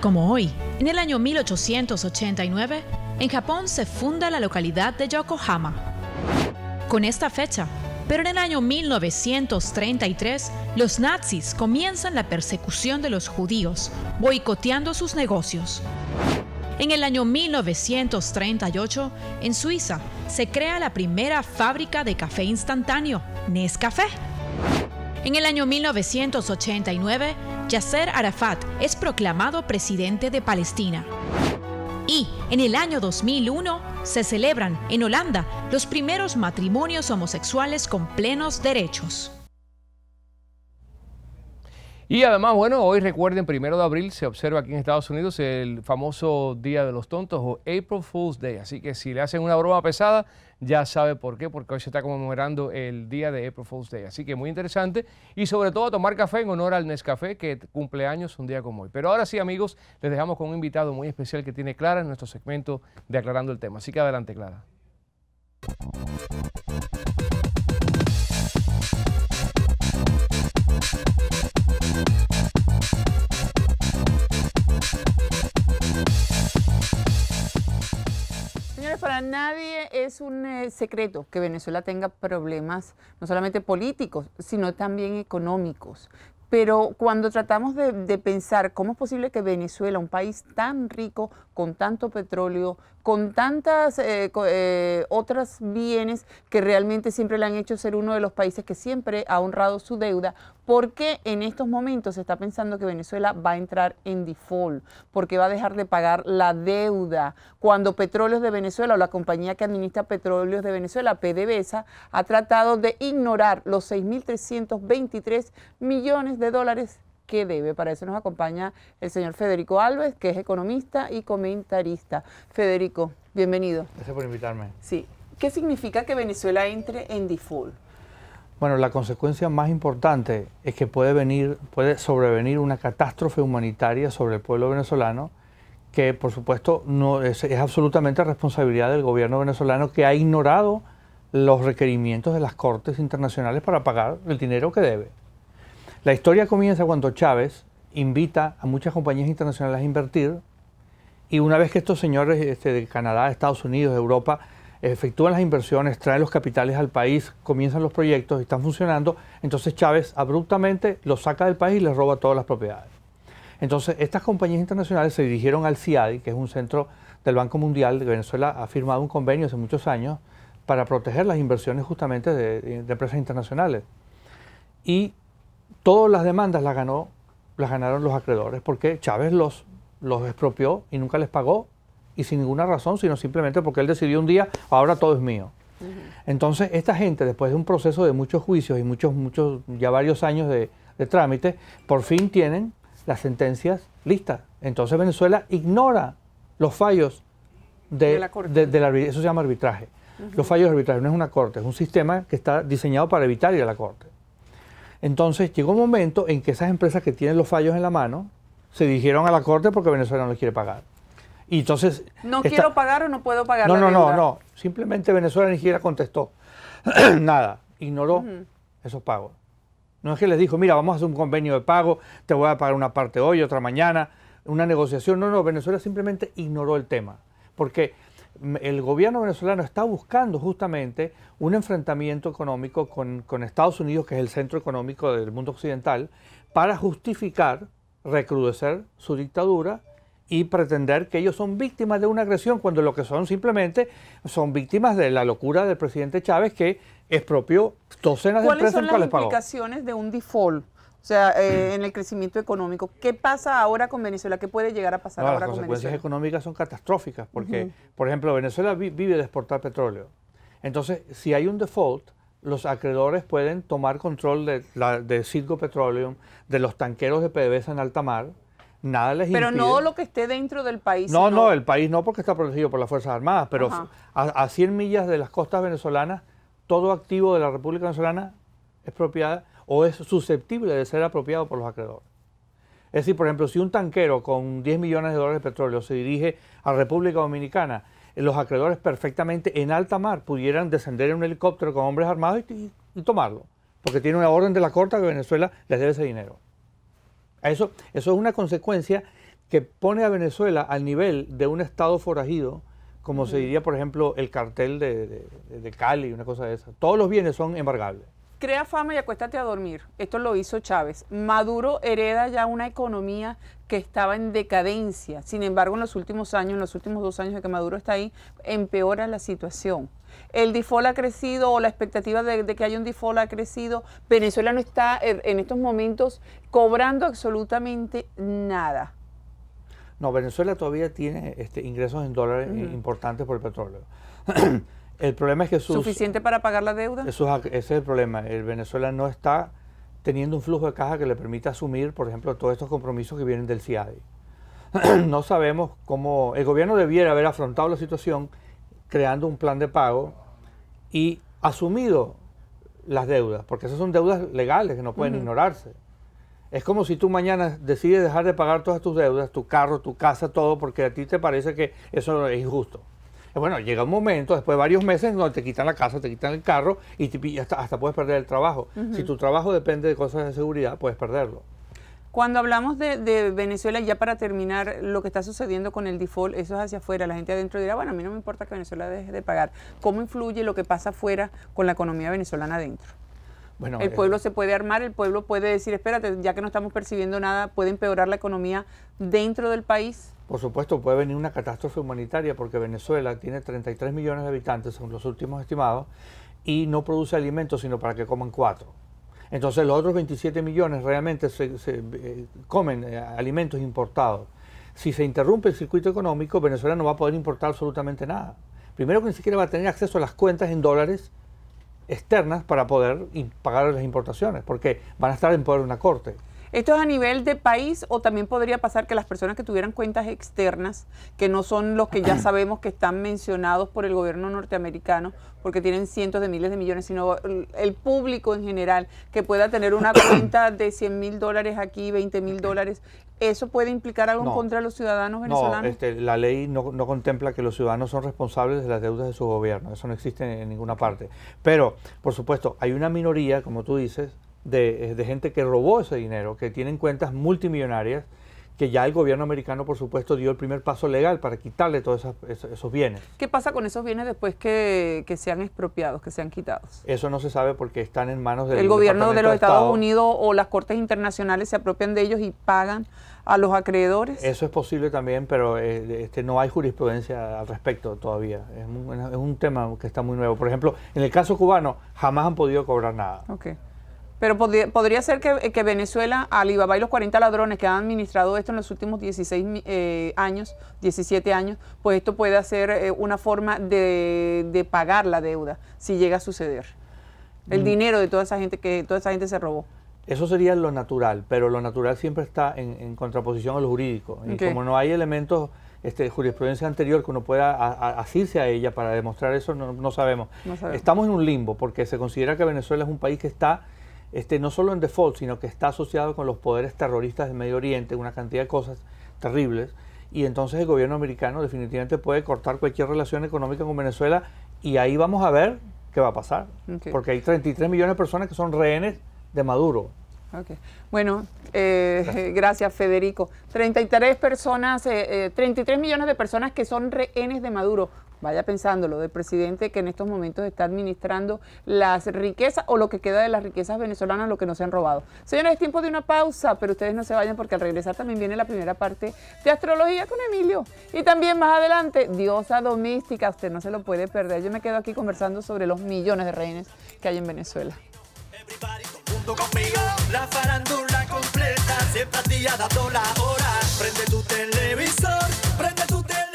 como hoy, en el año 1889, en Japón se funda la localidad de Yokohama. Con esta fecha, pero en el año 1933, los nazis comienzan la persecución de los judíos, boicoteando sus negocios. En el año 1938, en Suiza, se crea la primera fábrica de café instantáneo, Nescafé. En el año 1989, Yasser Arafat es proclamado presidente de Palestina. Y en el año 2001 se celebran en Holanda los primeros matrimonios homosexuales con plenos derechos. Y además, bueno, hoy recuerden, primero de abril se observa aquí en Estados Unidos el famoso Día de los Tontos o April Fool's Day. Así que si le hacen una broma pesada, ya sabe por qué, porque hoy se está conmemorando el día de April Fool's Day. Así que muy interesante y sobre todo tomar café en honor al Nescafé que cumple años un día como hoy. Pero ahora sí, amigos, les dejamos con un invitado muy especial que tiene Clara en nuestro segmento de Aclarando el Tema. Así que adelante, Clara. nadie es un eh, secreto que Venezuela tenga problemas no solamente políticos, sino también económicos. Pero cuando tratamos de, pensar cómo es posible que Venezuela, un país tan rico, con tanto petróleo, con tantas eh, eh, otras bienes que realmente siempre le han hecho ser uno de los países que siempre ha honrado su deuda, ¿por qué en estos momentos se está pensando que Venezuela va a entrar en default? Porque va a dejar de pagar la deuda? Cuando Petróleos de Venezuela o la compañía que administra Petróleos de Venezuela, PDVSA, ha tratado de ignorar los 6.323 millones de dólares que debe. Para eso nos acompaña el señor Federico Alves, que es economista y comentarista. Federico, bienvenido. Gracias por invitarme. Sí. ¿Qué significa que Venezuela entre en default? Bueno, la consecuencia más importante es que puede, venir, puede sobrevenir una catástrofe humanitaria sobre el pueblo venezolano, que por supuesto no es absolutamente responsabilidad del gobierno venezolano que ha ignorado los requerimientos de las Cortes Internacionales para pagar el dinero que debe. La historia comienza cuando Chávez invita a muchas compañías internacionales a invertir y una vez que estos señores este, de Canadá, Estados Unidos, de Europa, efectúan las inversiones, traen los capitales al país, comienzan los proyectos, están funcionando, entonces Chávez abruptamente los saca del país y les roba todas las propiedades. Entonces, estas compañías internacionales se dirigieron al CIADI, que es un centro del Banco Mundial de Venezuela, ha firmado un convenio hace muchos años para proteger las inversiones justamente de, empresas internacionales. Y todas las demandas las, ganó, las ganaron los acreedores porque Chávez los, los expropió y nunca les pagó y sin ninguna razón, sino simplemente porque él decidió un día, ahora todo es mío. Entonces, esta gente, después de un proceso de muchos juicios y muchos, muchos, ya varios años de, trámite, por fin tienen las sentencias listas. Entonces Venezuela ignora los fallos de, la corte. eso se llama arbitraje. Los fallos arbitraje no es una corte, es un sistema que está diseñado para evitar ir a la corte. Entonces llegó un momento en que esas empresas que tienen los fallos en la mano se dirigieron a la corte porque Venezuela no les quiere pagar. Y entonces. ¿No quiero pagar o no puedo pagar? No, no, no, no. Simplemente Venezuela ni siquiera contestó. Nada. Ignoró esos pagos. No es que les dijo, mira, vamos a hacer un convenio de pago, te voy a pagar una parte hoy, otra mañana, una negociación. No, no, Venezuela simplemente ignoró el tema. Porque el gobierno venezolano está buscando justamente un enfrentamiento económico con, Estados Unidos, que es el centro económico del mundo occidental, para justificar recrudecer su dictadura y pretender que ellos son víctimas de una agresión, cuando lo que son simplemente son víctimas de la locura del presidente Chávez que expropió docenas de empresas. ¿Cuáles son las implicaciones de un default? O sea, eh, en el crecimiento económico. ¿Qué pasa ahora con Venezuela? ¿Qué puede llegar a pasar ahora con Venezuela? Las consecuencias económicas son catastróficas porque, por ejemplo, Venezuela vive de exportar petróleo. Entonces, si hay un default, los acreedores pueden tomar control de, la, de Citgo Petroleum, de los tanqueros de PDVSA en alta mar. Nada les Pero no lo que esté dentro del país. No, no, el país no porque está protegido por las Fuerzas Armadas, pero a, a, 100 millas de las costas venezolanas, todo activo de la República Venezolana es propiedad o es susceptible de ser apropiado por los acreedores. Es decir, por ejemplo, si un tanquero con 10 millones de dólares de petróleo se dirige a República Dominicana, eh, los acreedores perfectamente en alta mar pudieran descender en un helicóptero con hombres armados y, tomarlo, porque tiene una orden de la Corte que Venezuela les debe ese dinero. Eso, eso es una consecuencia que pone a Venezuela al nivel de un Estado forajido, como se diría, por ejemplo, el cartel de, Cali de Cali, una cosa de esa. Todos los bienes son embargables crea fama y acuéstate a dormir. Esto lo hizo Chávez. Maduro hereda ya una economía que estaba en decadencia. Sin embargo, en los últimos años, en los últimos dos años de que Maduro está ahí, empeora la situación. El default ha crecido o la expectativa de, que haya un default ha crecido. Venezuela no está en estos momentos cobrando absolutamente nada. No, Venezuela todavía tiene este, ingresos en dólares importantes por el petróleo. El problema es que es suficiente para pagar la deuda. ese es el problema. El Venezuela no está teniendo un flujo de caja que le permita asumir, por ejemplo, todos estos compromisos que vienen del CIADI. no sabemos cómo el gobierno debiera haber afrontado la situación creando un plan de pago y asumido las deudas, porque esas son deudas legales que no pueden ignorarse. Es como si tú mañana decides dejar de pagar todas tus deudas, tu carro, tu casa, todo, porque a ti te parece que eso es injusto. Bueno, llega un momento, después de varios meses, donde te quitan la casa, te quitan el carro y, hasta, puedes perder el trabajo. Si tu trabajo depende de cosas de seguridad, puedes perderlo. Cuando hablamos de, Venezuela, ya para terminar, lo que está sucediendo con el default, eso es hacia afuera. La gente adentro dirá, bueno, a mí no me importa que Venezuela deje de pagar. ¿Cómo influye lo que pasa afuera con la economía venezolana adentro? Bueno, el eh, pueblo se puede armar, el pueblo puede decir, espérate, ya que no estamos percibiendo nada, puede empeorar la economía dentro del país. Por supuesto, puede venir una catástrofe humanitaria porque Venezuela tiene 33 millones de habitantes, según los últimos estimados, y no produce alimentos sino para que coman cuatro. Entonces los otros 27 millones realmente se, eh, comen eh, alimentos importados. Si se interrumpe el circuito económico, Venezuela no va a poder importar absolutamente nada. Primero que ni siquiera va a tener acceso a las cuentas en dólares externas para poder pagar las importaciones, porque van a estar en poder de una corte. ¿Esto es a nivel de país o también podría pasar que las personas que tuvieran cuentas externas, que no son los que ya sabemos que están mencionados por el gobierno norteamericano, porque tienen cientos de miles de millones, sino el público en general, que pueda tener una cuenta de 100 mil dólares aquí, 20 mil dólares, ¿Eso puede implicar algo contra los ciudadanos venezolanos? No, este, la ley no, contempla que los ciudadanos son responsables de las deudas de su gobierno. Eso no existe en, ninguna parte. Pero, por supuesto, hay una minoría, como tú dices, eh, de, gente que robó ese dinero, que tienen cuentas multimillonarias, que ya el gobierno americano, por supuesto, dio el primer paso legal para quitarle todos esos, bienes. ¿Qué pasa con esos bienes después que, se han expropiados, que han quitados? Eso no se sabe porque están en manos del el gobierno de los Estados Unidos o las cortes internacionales se apropian de ellos y pagan a los acreedores. Eso es posible también, pero eh, este, no hay jurisprudencia al respecto todavía. Es un, tema que está muy nuevo. Por ejemplo, en el caso cubano jamás han podido cobrar nada. Okay. Pero podría, ser que, que, Venezuela, Alibaba y los 40 ladrones que han administrado esto en los últimos 16 eh, años, 17 años, pues esto puede ser eh, una forma de, pagar la deuda, si llega a suceder. El mm. dinero de toda esa gente que toda esa gente se robó. Eso sería lo natural, pero lo natural siempre está en, contraposición a lo jurídico. Y como no hay elementos este, jurisprudencia anterior que uno pueda a, asirse a ella para demostrar eso, no, sabemos. Estamos en un limbo porque se considera que Venezuela es un país que está este, no solo en default, sino que está asociado con los poderes terroristas del Medio Oriente, una cantidad de cosas terribles, y entonces el gobierno americano definitivamente puede cortar cualquier relación económica con Venezuela y ahí vamos a ver qué va a pasar, porque hay 33 millones de personas que son rehenes de Maduro. Bueno, eh, gracias. Federico. 33 personas, 33 eh, eh, millones de personas que son rehenes de Maduro vaya pensándolo, del presidente que en estos momentos está administrando las riquezas o lo que queda de las riquezas venezolanas, lo que no se han robado. Señores, es tiempo de una pausa, pero ustedes no se vayan porque al regresar también viene la primera parte de astrología con Emilio. Y también más adelante, diosa doméstica, usted no se lo puede perder. Yo me quedo aquí conversando sobre los millones de reines que hay en Venezuela. la farándula completa,